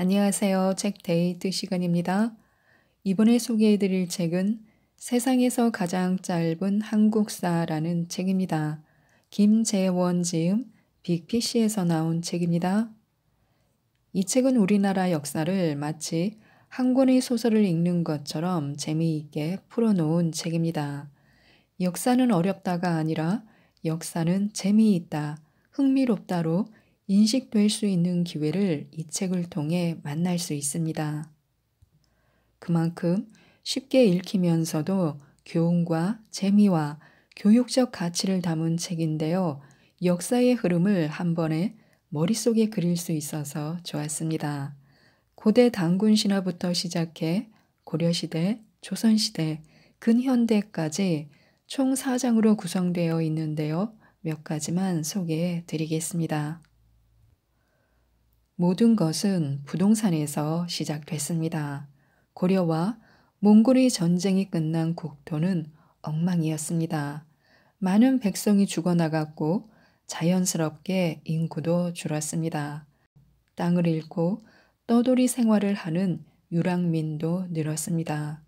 안녕하세요. 책 데이트 시간입니다. 이번에 소개해드릴 책은 세상에서 가장 짧은 한국사라는 책입니다. 김재원 지음 빅피쉬에서 나온 책입니다. 이 책은 우리나라 역사를 마치 한 권의 소설을 읽는 것처럼 재미있게 풀어놓은 책입니다. 역사는 어렵다가 아니라 역사는 재미있다, 흥미롭다로 인식될 수 있는 기회를 이 책을 통해 만날 수 있습니다. 그만큼 쉽게 읽히면서도 교훈과 재미와 교육적 가치를 담은 책인데요. 역사의 흐름을 한 번에 머릿속에 그릴 수 있어서 좋았습니다. 고대 당군 신화부터 시작해 고려시대, 조선시대, 근현대까지 총 4장으로 구성되어 있는데요. 몇 가지만 소개해 드리겠습니다. 모든 것은 부동산에서 시작됐습니다. 고려와 몽골의 전쟁이 끝난 국토는 엉망이었습니다. 많은 백성이 죽어나갔고 자연스럽게 인구도 줄었습니다. 땅을 잃고 떠돌이 생활을 하는 유랑민도 늘었습니다.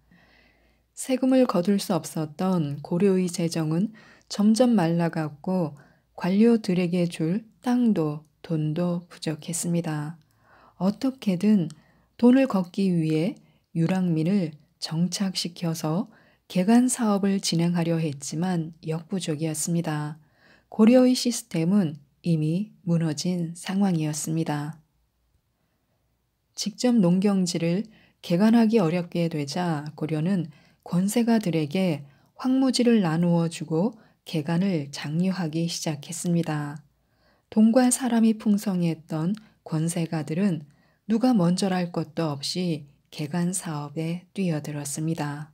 세금을 거둘 수 없었던 고려의 재정은 점점 말라갔고 관료들에게 줄 땅도 돈도 부족했습니다. 어떻게든 돈을 걷기 위해 유랑민을 정착시켜서 개간 사업을 진행하려 했지만 역부족이었습니다. 고려의 시스템은 이미 무너진 상황이었습니다. 직접 농경지를 개간하기 어렵게 되자 고려는 권세가들에게 황무지를 나누어 주고 개간을 장려하기 시작했습니다. 돈과 사람이 풍성했던 권세가들은 누가 먼저랄 것도 없이 개간 사업에 뛰어들었습니다.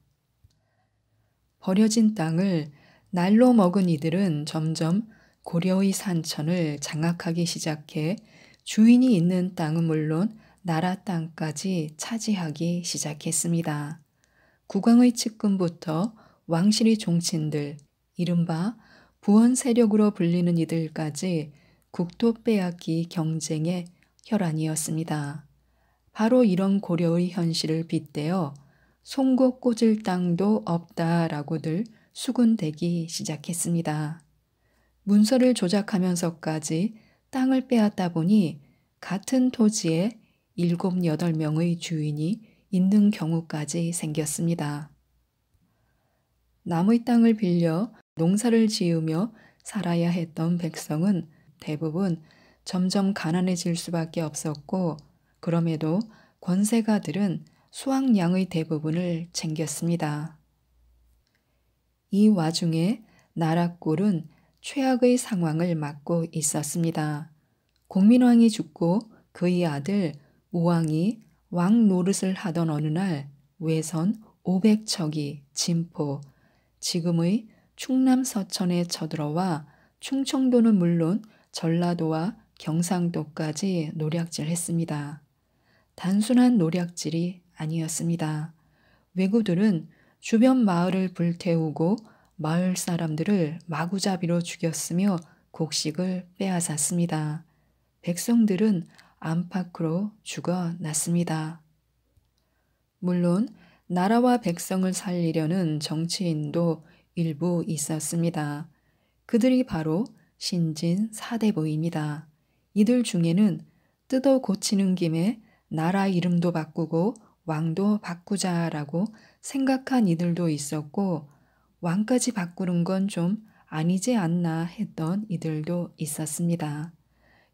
버려진 땅을 날로 먹은 이들은 점점 고려의 산천을 장악하기 시작해 주인이 있는 땅은 물론 나라 땅까지 차지하기 시작했습니다. 국왕의 측근부터 왕실의 종친들, 이른바 부원 세력으로 불리는 이들까지 국토 빼앗기 경쟁의 혈안이었습니다. 바로 이런 고려의 현실을 빗대어 송곳 꽂을 땅도 없다라고들 수군대기 시작했습니다. 문서를 조작하면서까지 땅을 빼앗다 보니 같은 토지에 7, 8명의 주인이 있는 경우까지 생겼습니다. 남의 땅을 빌려 농사를 지으며 살아야 했던 백성은 대부분 점점 가난해질 수밖에 없었고 그럼에도 권세가들은 수확량의 대부분을 챙겼습니다. 이 와중에 나라꼴은 최악의 상황을 맞고 있었습니다. 공민왕이 죽고 그의 아들 우왕이 왕 노릇을 하던 어느 날 외선 500척이 진포, 지금의 충남 서천에 쳐들어와 충청도는 물론 전라도와 경상도까지 노략질했습니다. 단순한 노략질이 아니었습니다. 왜구들은 주변 마을을 불태우고 마을 사람들을 마구잡이로 죽였으며 곡식을 빼앗았습니다. 백성들은 안팎으로 죽어났습니다. 물론 나라와 백성을 살리려는 정치인도 일부 있었습니다. 그들이 바로 신진 사대보입니다. 이들 중에는 뜯어 고치는 김에 나라 이름도 바꾸고 왕도 바꾸자라고 생각한 이들도 있었고 왕까지 바꾸는 건 좀 아니지 않나 했던 이들도 있었습니다.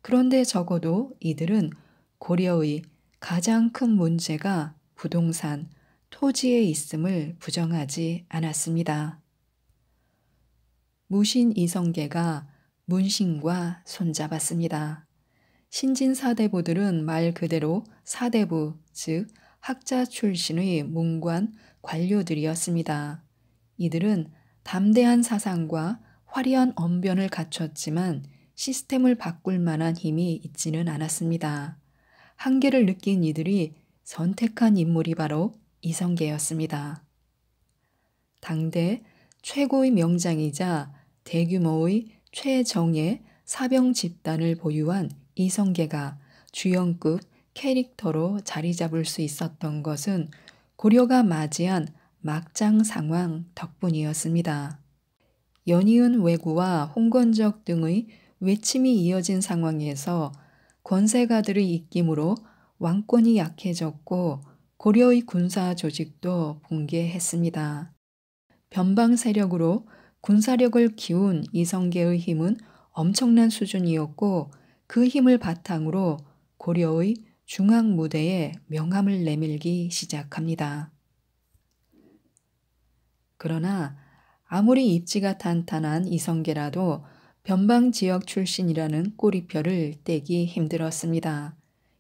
그런데 적어도 이들은 고려의 가장 큰 문제가 부동산, 토지에 있음을 부정하지 않았습니다. 무신 이성계가 문신과 손잡았습니다. 신진사대부들은 말 그대로 사대부, 즉 학자 출신의 문관 관료들이었습니다. 이들은 담대한 사상과 화려한 언변을 갖췄지만 시스템을 바꿀 만한 힘이 있지는 않았습니다. 한계를 느낀 이들이 선택한 인물이 바로 이성계였습니다. 당대 최고의 명장이자 대규모의 최정예 사병 집단을 보유한 이성계가 주연급 캐릭터로 자리 잡을 수 있었던 것은 고려가 맞이한 막장 상황 덕분이었습니다. 연이은 왜구와 홍건적 등의 외침이 이어진 상황에서 권세가들의 입김으로 왕권이 약해졌고 고려의 군사 조직도 붕괴했습니다. 변방 세력으로 군사력을 키운 이성계의 힘은 엄청난 수준이었고 그 힘을 바탕으로 고려의 중앙 무대에 명함을 내밀기 시작합니다. 그러나 아무리 입지가 탄탄한 이성계라도 변방 지역 출신이라는 꼬리표를 떼기 힘들었습니다.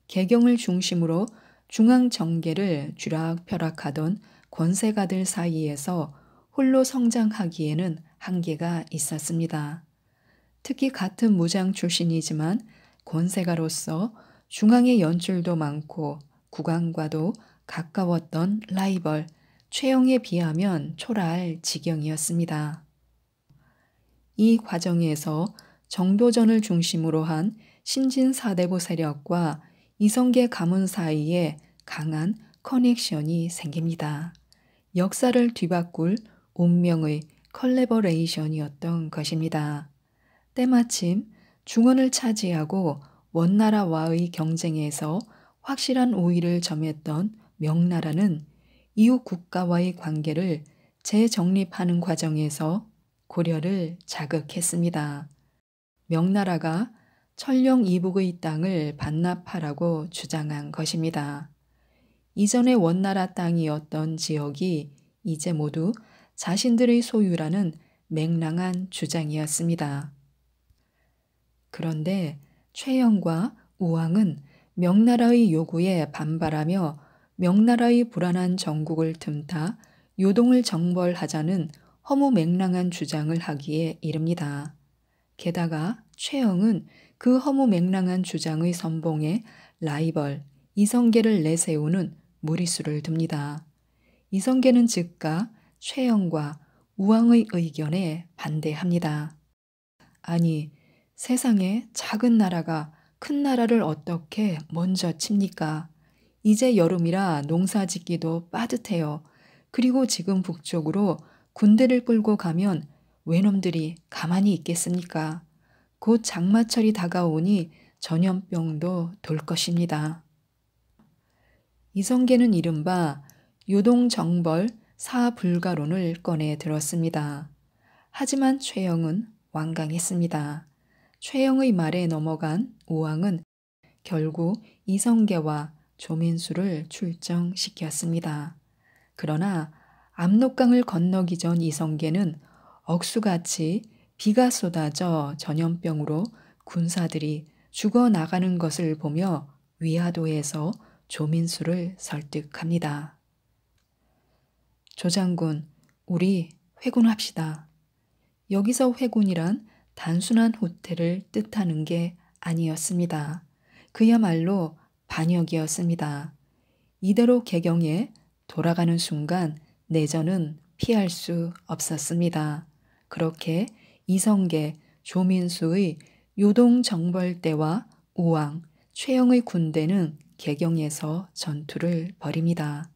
개경을 중심으로 중앙 정계를 쥐락펴락하던 권세가들 사이에서 홀로 성장하기에는 한계가 있었습니다. 특히 같은 무장 출신이지만 권세가로서 중앙의 연출도 많고 국왕과도 가까웠던 라이벌 최영에 비하면 초라할 지경이었습니다. 이 과정에서 정도전을 중심으로 한 신진사대부 세력과 이성계 가문 사이에 강한 커넥션이 생깁니다. 역사를 뒤바꿀 운명의 컬래버레이션이었던 것입니다. 때마침 중원을 차지하고 원나라와의 경쟁에서 확실한 우위를 점했던 명나라는 이웃 국가와의 관계를 재정립하는 과정에서 고려를 자극했습니다. 명나라가 철령 이북의 땅을 반납하라고 주장한 것입니다. 이전에 원나라 땅이었던 지역이 이제 모두 자신들의 소유라는 맹랑한 주장이었습니다. 그런데 최영과 우왕은 명나라의 요구에 반발하며 명나라의 불안한 정국을 틈타 요동을 정벌하자는 허무맹랑한 주장을 하기에 이릅니다. 게다가 최영은 그 허무맹랑한 주장의 선봉에 라이벌 이성계를 내세우는 무리수를 듭니다. 이성계는 즉각 최영과 우왕의 의견에 반대합니다. 아니, 세상에 작은 나라가 큰 나라를 어떻게 먼저 칩니까? 이제 여름이라 농사 짓기도 빠듯해요. 그리고 지금 북쪽으로 군대를 끌고 가면 외놈들이 가만히 있겠습니까? 곧 장마철이 다가오니 전염병도 돌 것입니다. 이성계는 이른바 요동정벌 사불가론을 꺼내 들었습니다. 하지만 최영은 완강했습니다. 최영의 말에 넘어간 오왕은 결국 이성계와 조민수를 출정시켰습니다. 그러나 압록강을 건너기 전 이성계는 억수같이 비가 쏟아져 전염병으로 군사들이 죽어나가는 것을 보며 위화도에서 조민수를 설득합니다. 조 장군, 우리 회군합시다. 여기서 회군이란 단순한 호텔을 뜻하는 게 아니었습니다. 그야말로 반역이었습니다. 이대로 개경에 돌아가는 순간 내전은 피할 수 없었습니다. 그렇게 이성계, 조민수의 요동정벌대와 우왕, 최영의 군대는 개경에서 전투를 벌입니다.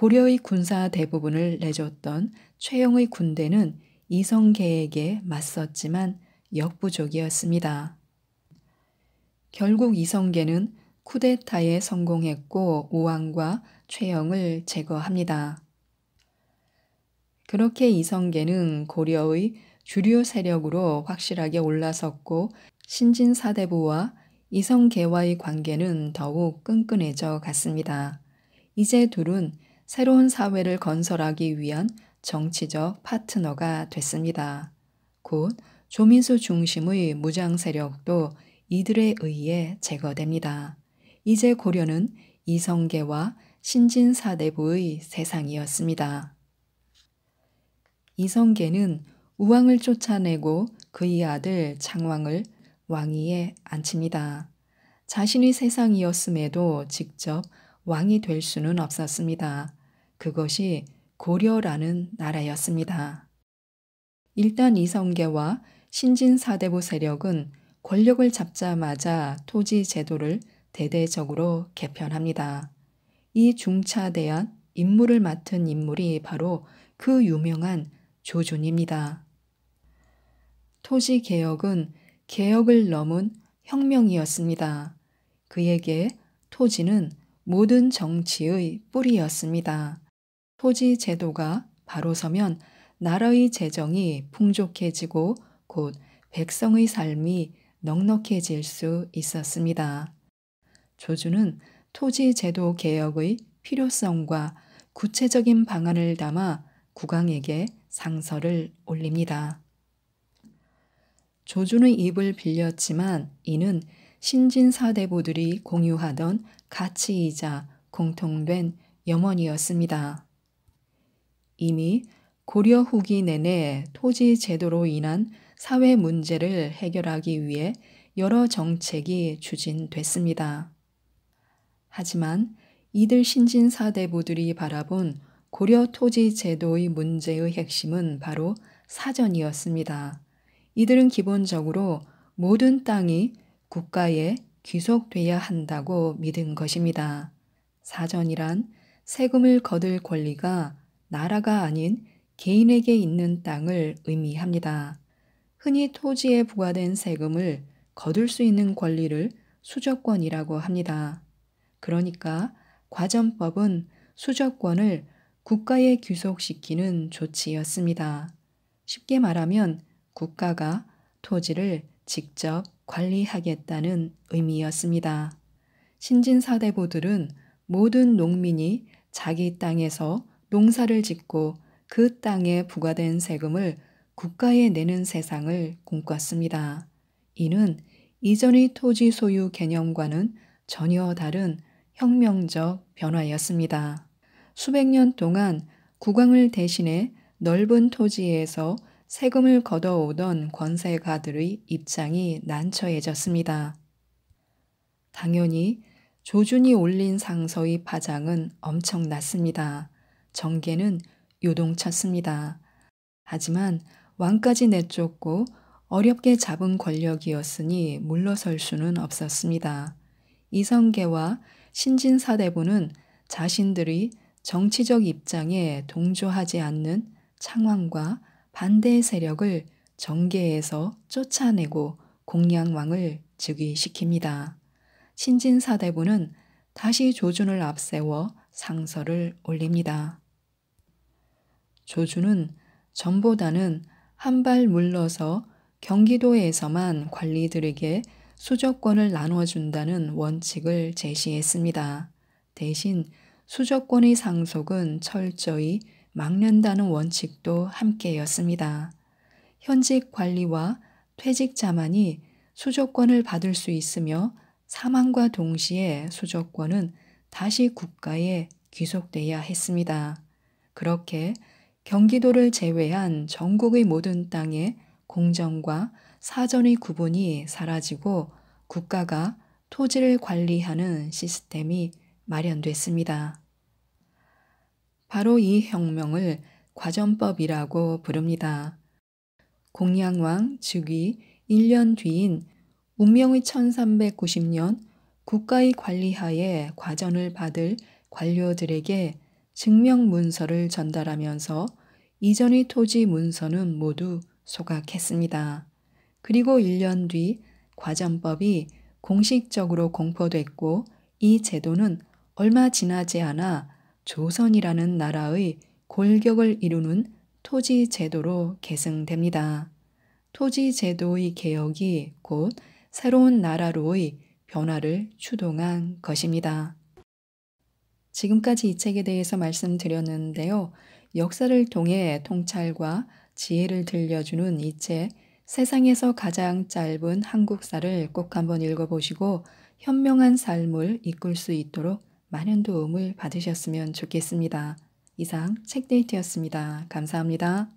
고려의 군사 대부분을 내줬던 최영의 군대는 이성계에게 맞섰지만 역부족이었습니다. 결국 이성계는 쿠데타에 성공했고 우왕과 최영을 제거합니다. 그렇게 이성계는 고려의 주류 세력으로 확실하게 올라섰고 신진사대부와 이성계와의 관계는 더욱 끈끈해져 갔습니다. 이제 둘은 새로운 사회를 건설하기 위한 정치적 파트너가 됐습니다. 곧 조민수 중심의 무장 세력도 이들에 의해 제거됩니다. 이제 고려는 이성계와 신진사대부의 세상이었습니다. 이성계는 우왕을 쫓아내고 그의 아들 창왕을 왕위에 앉힙니다. 자신의 세상이었음에도 직접 왕이 될 수는 없었습니다. 그것이 고려라는 나라였습니다. 일단 이성계와 신진사대부 세력은 권력을 잡자마자 토지 제도를 대대적으로 개편합니다. 이 중차대한 임무를 맡은 인물이 바로 그 유명한 조준입니다. 토지 개혁은 개혁을 넘은 혁명이었습니다. 그에게 토지는 모든 정치의 뿌리였습니다. 토지 제도가 바로 서면 나라의 재정이 풍족해지고 곧 백성의 삶이 넉넉해질 수 있었습니다. 조주는 토지 제도 개혁의 필요성과 구체적인 방안을 담아 국왕에게 상서를 올립니다. 조주는 입을 빌렸지만 이는 신진사대부들이 공유하던 가치이자 공통된 염원이었습니다. 이미 고려 후기 내내 토지 제도로 인한 사회 문제를 해결하기 위해 여러 정책이 추진됐습니다. 하지만 이들 신진사대부들이 바라본 고려 토지 제도의 문제의 핵심은 바로 사전이었습니다. 이들은 기본적으로 모든 땅이 국가에 귀속돼야 한다고 믿은 것입니다. 사전이란 세금을 거둘 권리가 나라가 아닌 개인에게 있는 땅을 의미합니다. 흔히 토지에 부과된 세금을 거둘 수 있는 권리를 수저권이라고 합니다. 그러니까 과점법은 수저권을 국가에 귀속시키는 조치였습니다. 쉽게 말하면 국가가 토지를 직접 관리하겠다는 의미였습니다. 신진사대부들은 모든 농민이 자기 땅에서 농사를 짓고 그 땅에 부과된 세금을 국가에 내는 세상을 꿈꿨습니다. 이는 이전의 토지 소유 개념과는 전혀 다른 혁명적 변화였습니다. 수백 년 동안 국왕을 대신해 넓은 토지에서 세금을 걷어오던 권세가들의 입장이 난처해졌습니다. 당연히 조준이 올린 상서의 파장은 엄청났습니다. 정계는 요동쳤습니다. 하지만 왕까지 내쫓고 어렵게 잡은 권력이었으니 물러설 수는 없었습니다. 이성계와 신진사대부는 자신들이 정치적 입장에 동조하지 않는 창왕과 반대의 세력을 정계에서 쫓아내고 공양왕을 즉위시킵니다. 신진사대부는 다시 조준을 앞세워 상서를 올립니다. 조주는 전보다는 한 발 물러서 경기도에서만 관리들에게 수저권을 나눠준다는 원칙을 제시했습니다. 대신 수저권의 상속은 철저히 막는다는 원칙도 함께였습니다. 현직 관리와 퇴직자만이 수조권을 받을 수 있으며 사망과 동시에 수조권은 다시 국가에 귀속돼야 했습니다. 그렇게 경기도를 제외한 전국의 모든 땅에 공정과 사전의 구분이 사라지고 국가가 토지를 관리하는 시스템이 마련됐습니다. 바로 이 혁명을 과전법이라고 부릅니다. 공양왕 즉위 1년 뒤인 운명의 1390년 국가의 관리하에 과전을 받을 관료들에게 증명문서를 전달하면서 이전의 토지 문서는 모두 소각했습니다. 그리고 1년 뒤 과점법이 공식적으로 공포됐고 이 제도는 얼마 지나지 않아 조선이라는 나라의 골격을 이루는 토지 제도로 계승됩니다. 토지 제도의 개혁이 곧 새로운 나라로의 변화를 추동한 것입니다. 지금까지 이 책에 대해서 말씀드렸는데요. 역사를 통해 통찰과 지혜를 들려주는 이 책, 세상에서 가장 짧은 한국사를 꼭 한번 읽어보시고 현명한 삶을 이끌 수 있도록 많은 도움을 받으셨으면 좋겠습니다. 이상 책데이트였습니다. 감사합니다.